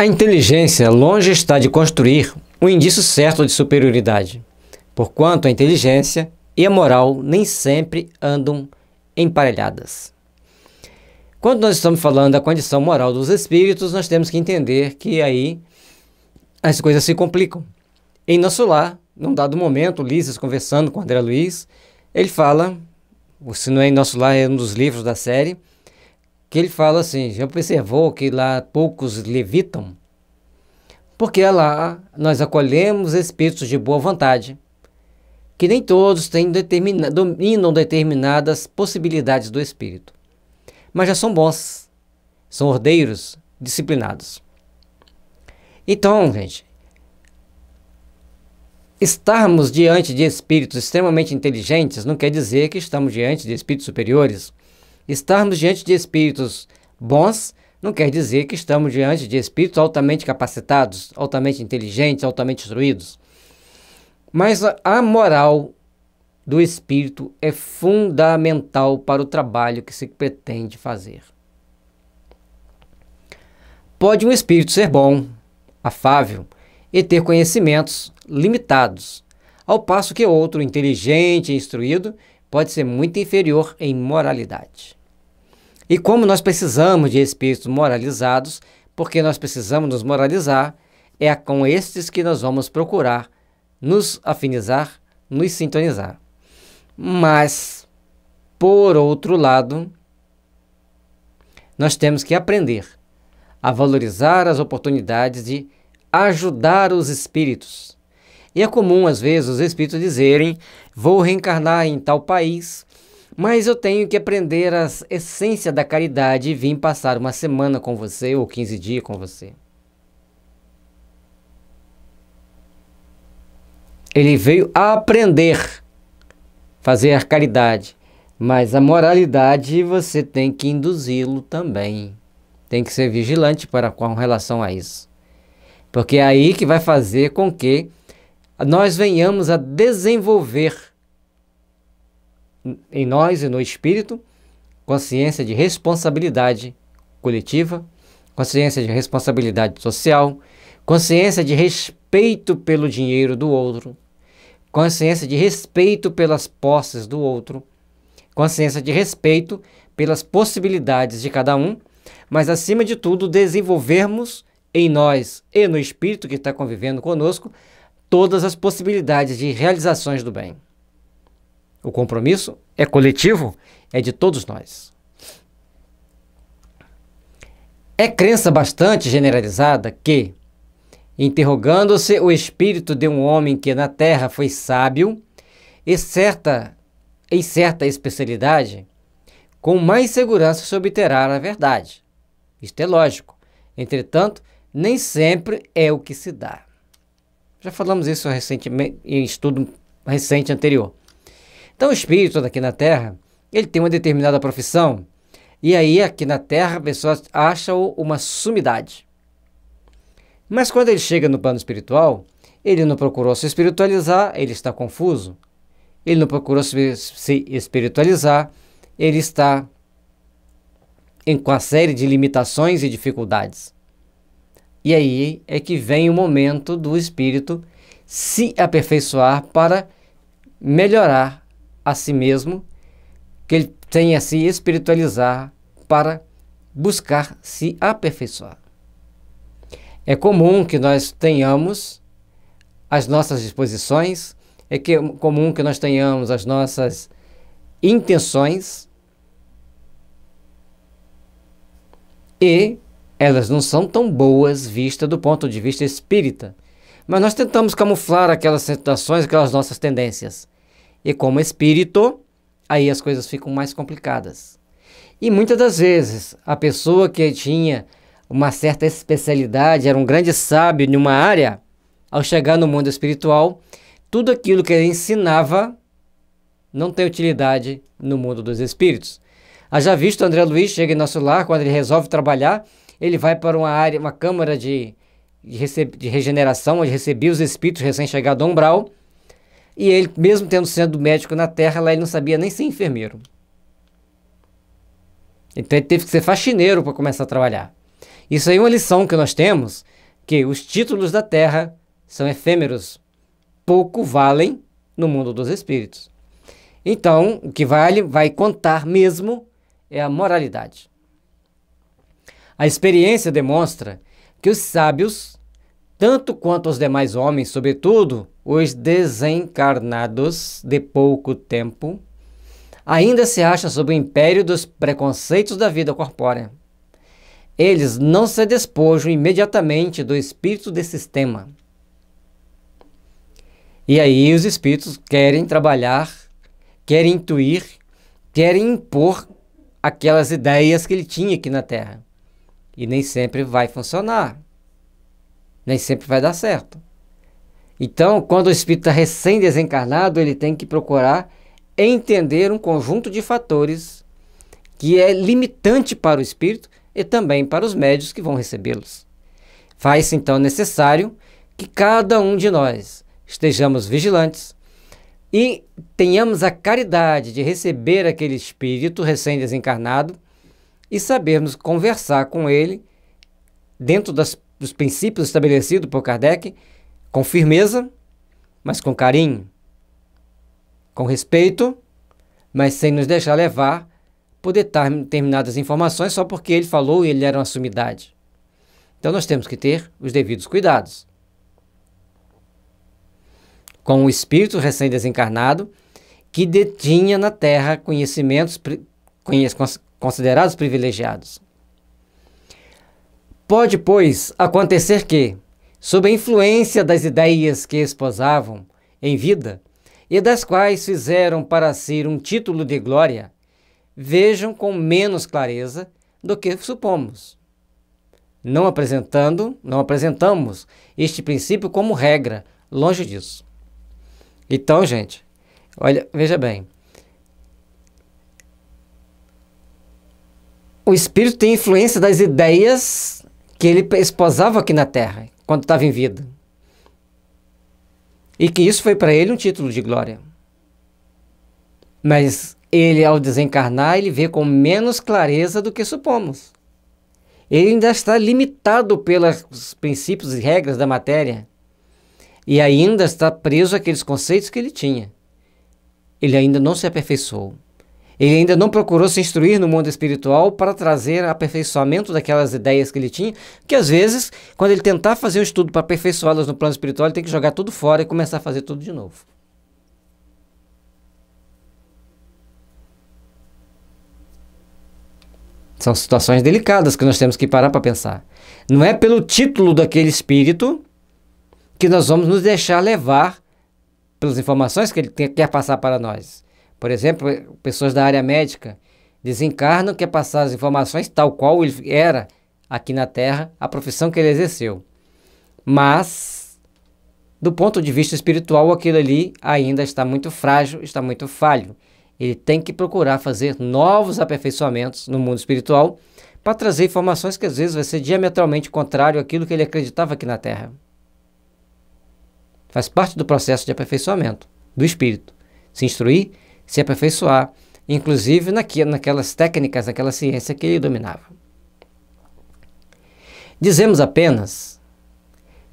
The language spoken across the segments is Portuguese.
A inteligência longe está de construir um indício certo de superioridade, porquanto a inteligência e a moral nem sempre andam emparelhadas. Quando nós estamos falando da condição moral dos espíritos, nós temos que entender que aí as coisas se complicam. Em nosso lar, num dado momento, Ulisses conversando com André Luiz, ele fala, se não é em nosso lar, é um dos livros da série, que ele fala assim: já observou que lá poucos levitam? Porque lá nós acolhemos espíritos de boa vontade, que nem todos têm determina, dominam determinadas possibilidades do espírito, mas já são bons, são ordeiros, disciplinados. Então, gente, estarmos diante de espíritos extremamente inteligentes não quer dizer que estamos diante de espíritos superiores Estarmos diante de espíritos bons não quer dizer que estamos diante de espíritos altamente capacitados, altamente inteligentes, altamente instruídos. Mas a moral do espírito é fundamental para o trabalho que se pretende fazer. Pode um espírito ser bom, afável e ter conhecimentos limitados, ao passo que outro inteligente e instruído pode ser muito inferior em moralidade. E como nós precisamos de espíritos moralizados, porque nós precisamos nos moralizar, é com estes que nós vamos procurar nos afinizar, nos sintonizar. Mas, por outro lado, nós temos que aprender a valorizar as oportunidades de ajudar os espíritos. E é comum, às vezes, os espíritos dizerem: vou reencarnar em tal país, mas eu tenho que aprender a essência da caridade e vim passar uma semana com você ou 15 dias com você. Ele veio aprender fazer a caridade, mas a moralidade você tem que induzi-lo também. Tem que ser vigilante para com relação a isso. Porque é aí que vai fazer com que nós venhamos a desenvolver em nós e no espírito consciência de responsabilidade coletiva, consciência de responsabilidade social, consciência de respeito pelo dinheiro do outro, consciência de respeito pelas posses do outro, consciência de respeito pelas possibilidades de cada um, mas acima de tudo desenvolvermos em nós e no espírito que está convivendo conosco todas as possibilidades de realizações do bem. O compromisso é coletivo, é de todos nós. É crença bastante generalizada que, interrogando-se o espírito de um homem que na terra foi sábio, e certa, em certa especialidade, com mais segurança se obterá a verdade. Isto é lógico. Entretanto, nem sempre é o que se dá. Já falamos isso recentemente em estudo recente anterior. Então, o espírito daqui na Terra, ele tem uma determinada profissão. E aí, aqui na Terra, a pessoa acha uma sumidade. Mas quando ele chega no plano espiritual, ele não procurou se espiritualizar, ele está confuso. Ele não procurou se espiritualizar, ele está em, com a série de limitações e dificuldades. E aí é que vem o momento do espírito se aperfeiçoar para melhorar a si mesmo, que ele tenha se espiritualizar para buscar se aperfeiçoar. É comum que nós tenhamos as nossas disposições, é, que é comum que nós tenhamos as nossas intenções e elas não são tão boas vistas do ponto de vista espírita. Mas nós tentamos camuflar aquelas situações, aquelas nossas tendências. E como espírito, aí as coisas ficam mais complicadas. E muitas das vezes, a pessoa que tinha uma certa especialidade, era um grande sábio em uma área, ao chegar no mundo espiritual, tudo aquilo que ele ensinava não tem utilidade no mundo dos espíritos. Haja visto, André Luiz chega em nosso lar, quando ele resolve trabalhar, ele vai para uma área, uma câmara de, de, de regeneração, onde recebia os espíritos recém-chegados do umbral, e ele, mesmo tendo sido médico na Terra, lá ele não sabia nem ser enfermeiro. Então ele teve que ser faxineiro para começar a trabalhar. Isso aí é uma lição que nós temos, que os títulos da Terra são efêmeros, pouco valem no mundo dos espíritos. Então, o que vale, vai contar mesmo, é a moralidade. A experiência demonstra que os sábios tanto quanto os demais homens, sobretudo os desencarnados de pouco tempo, ainda se acham sob o império dos preconceitos da vida corpórea. Eles não se despojam imediatamente do espírito de sistema. E aí os espíritos querem trabalhar, querem intuir, querem impor aquelas ideias que ele tinha aqui na Terra. E nem sempre vai funcionar nem sempre vai dar certo. Então, quando o espírito está recém-desencarnado, ele tem que procurar entender um conjunto de fatores que é limitante para o espírito e também para os médios que vão recebê-los. Faz-se então necessário que cada um de nós estejamos vigilantes e tenhamos a caridade de receber aquele espírito recém-desencarnado e sabermos conversar com ele dentro das dos princípios estabelecidos por Kardec com firmeza, mas com carinho, com respeito, mas sem nos deixar levar por determinadas informações só porque ele falou e ele era uma sumidade. Então nós temos que ter os devidos cuidados. Com o espírito recém-desencarnado que detinha na terra conhecimentos considerados privilegiados. Pode, pois, acontecer que, sob a influência das ideias que esposavam em vida e das quais fizeram para si um título de glória, vejam com menos clareza do que supomos. Não apresentando, não apresentamos este princípio como regra, longe disso. Então, gente, olha, veja bem. O espírito tem influência das ideias que ele esposava aqui na terra, quando estava em vida. E que isso foi para ele um título de glória. Mas ele, ao desencarnar, ele vê com menos clareza do que supomos. Ele ainda está limitado pelos princípios e regras da matéria. E ainda está preso àqueles conceitos que ele tinha. Ele ainda não se aperfeiçoou. Ele ainda não procurou se instruir no mundo espiritual para trazer aperfeiçoamento daquelas ideias que ele tinha, que às vezes, quando ele tentar fazer um estudo para aperfeiçoá-las no plano espiritual, ele tem que jogar tudo fora e começar a fazer tudo de novo. São situações delicadas que nós temos que parar para pensar. Não é pelo título daquele espírito que nós vamos nos deixar levar pelas informações que ele quer passar para nós. Por exemplo, pessoas da área médica desencarnam, quer passar as informações tal qual ele era aqui na Terra, a profissão que ele exerceu. Mas, do ponto de vista espiritual, aquilo ali ainda está muito frágil, está muito falho. Ele tem que procurar fazer novos aperfeiçoamentos no mundo espiritual para trazer informações que às vezes vai ser diametralmente contrário àquilo que ele acreditava aqui na Terra. Faz parte do processo de aperfeiçoamento do espírito. Se instruir se aperfeiçoar, inclusive naquelas técnicas, naquela ciência que ele dominava. Dizemos apenas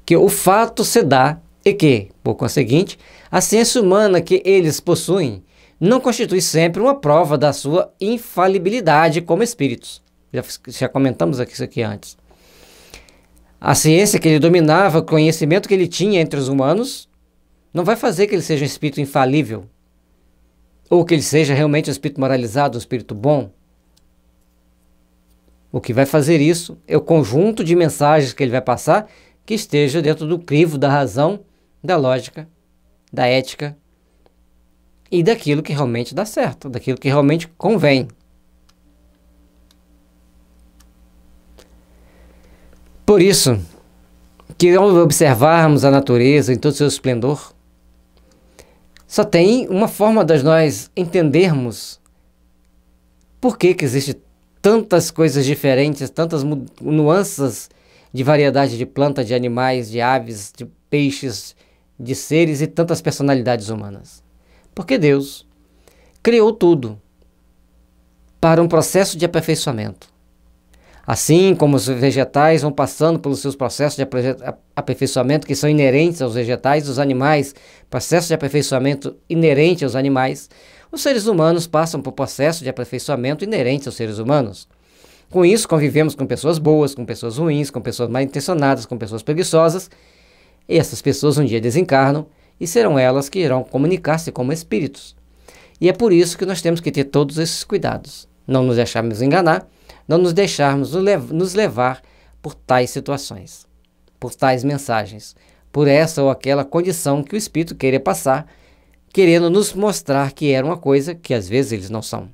que o fato se dá e que, por conseguinte, a ciência humana que eles possuem não constitui sempre uma prova da sua infalibilidade como espíritos. Já, já comentamos isso aqui antes. A ciência que ele dominava, o conhecimento que ele tinha entre os humanos, não vai fazer que ele seja um espírito infalível, ou que ele seja realmente um espírito moralizado, um espírito bom. O que vai fazer isso é o conjunto de mensagens que ele vai passar que esteja dentro do crivo da razão, da lógica, da ética e daquilo que realmente dá certo, daquilo que realmente convém. Por isso, que ao observarmos a natureza em todo o seu esplendor, só tem uma forma das nós entendermos por que, que existe tantas coisas diferentes, tantas nuances de variedade de plantas, de animais, de aves, de peixes, de seres e tantas personalidades humanas. Porque Deus criou tudo para um processo de aperfeiçoamento. Assim como os vegetais vão passando pelos seus processos de aperfeiçoamento que são inerentes aos vegetais, os animais, processo de aperfeiçoamento inerente aos animais, os seres humanos passam por processo de aperfeiçoamento inerente aos seres humanos. Com isso, convivemos com pessoas boas, com pessoas ruins, com pessoas mal intencionadas, com pessoas preguiçosas, e essas pessoas um dia desencarnam e serão elas que irão comunicar-se como espíritos. E é por isso que nós temos que ter todos esses cuidados. Não nos deixarmos enganar não nos deixarmos nos levar por tais situações, por tais mensagens, por essa ou aquela condição que o Espírito queria passar, querendo nos mostrar que era é uma coisa que às vezes eles não são.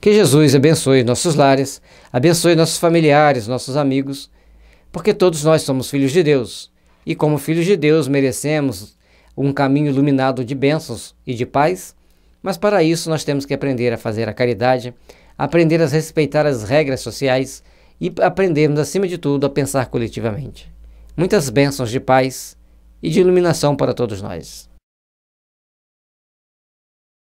Que Jesus abençoe nossos lares, abençoe nossos familiares, nossos amigos, porque todos nós somos filhos de Deus e, como filhos de Deus, merecemos um caminho iluminado de bênçãos e de paz mas para isso nós temos que aprender a fazer a caridade, aprender a respeitar as regras sociais e aprendermos, acima de tudo, a pensar coletivamente. Muitas bênçãos de paz e de iluminação para todos nós.